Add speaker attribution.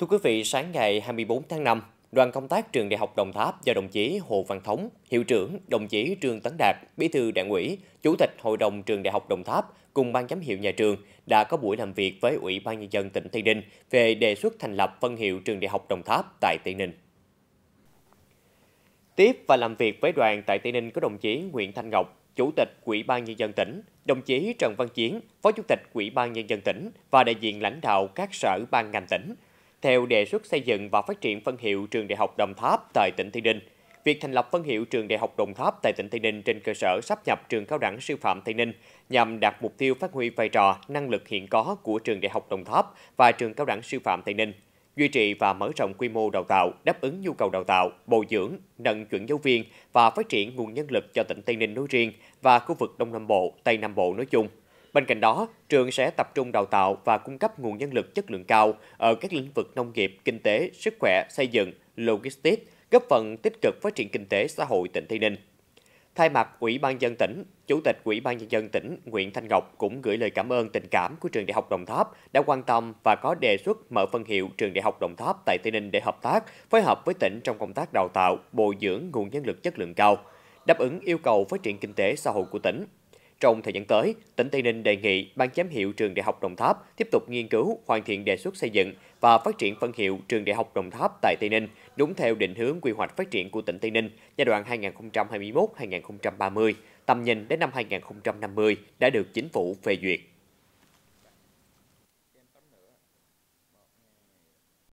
Speaker 1: Thưa quý vị, sáng ngày 24 tháng 5, đoàn công tác trường Đại học Đồng Tháp do đồng chí Hồ Văn Thống, hiệu trưởng, đồng chí Trương Tấn Đạt, bí thư đảng ủy, chủ tịch hội đồng trường Đại học Đồng Tháp cùng ban giám hiệu nhà trường đã có buổi làm việc với Ủy ban nhân dân tỉnh Tây Ninh về đề xuất thành lập phân hiệu trường Đại học Đồng Tháp tại Tây Ninh. Tiếp và làm việc với đoàn tại Tây Ninh có đồng chí Nguyễn Thanh Ngọc, Chủ tịch Ủy ban nhân dân tỉnh, đồng chí Trần Văn Chiến, Phó Chủ tịch Ủy ban nhân dân tỉnh và đại diện lãnh đạo các sở ban ngành tỉnh, theo đề xuất xây dựng và phát triển phân hiệu trường đại học Đồng Tháp tại tỉnh Tây Ninh, việc thành lập phân hiệu trường đại học Đồng Tháp tại tỉnh Tây Ninh trên cơ sở sắp nhập trường cao đẳng sư phạm Tây Ninh nhằm đạt mục tiêu phát huy vai trò, năng lực hiện có của trường đại học Đồng Tháp và trường cao đẳng sư phạm Tây Ninh, duy trì và mở rộng quy mô đào tạo, đáp ứng nhu cầu đào tạo, bồi dưỡng, nâng chuẩn giáo viên và phát triển nguồn nhân lực cho tỉnh Tây Ninh nói riêng và khu vực Đông Nam Bộ, Tây Nam Bộ nói chung. Bên cạnh đó, trường sẽ tập trung đào tạo và cung cấp nguồn nhân lực chất lượng cao ở các lĩnh vực nông nghiệp, kinh tế, sức khỏe, xây dựng, logistics, góp phần tích cực phát triển kinh tế xã hội tỉnh Tây Ninh. Thay mặt Ủy ban dân tỉnh, Chủ tịch Ủy ban nhân dân tỉnh Nguyễn Thanh Ngọc cũng gửi lời cảm ơn tình cảm của trường Đại học Đồng Tháp đã quan tâm và có đề xuất mở phân hiệu trường Đại học Đồng Tháp tại Tây Ninh để hợp tác, phối hợp với tỉnh trong công tác đào tạo, bồi dưỡng nguồn nhân lực chất lượng cao, đáp ứng yêu cầu phát triển kinh tế xã hội của tỉnh trong thời gian tới, tỉnh Tây Ninh đề nghị Ban giám hiệu trường Đại học Đồng Tháp tiếp tục nghiên cứu, hoàn thiện đề xuất xây dựng và phát triển phân hiệu trường Đại học Đồng Tháp tại Tây Ninh đúng theo định hướng quy hoạch phát triển của tỉnh Tây Ninh giai đoạn 2021-2030, tầm nhìn đến năm 2050 đã được chính phủ phê duyệt.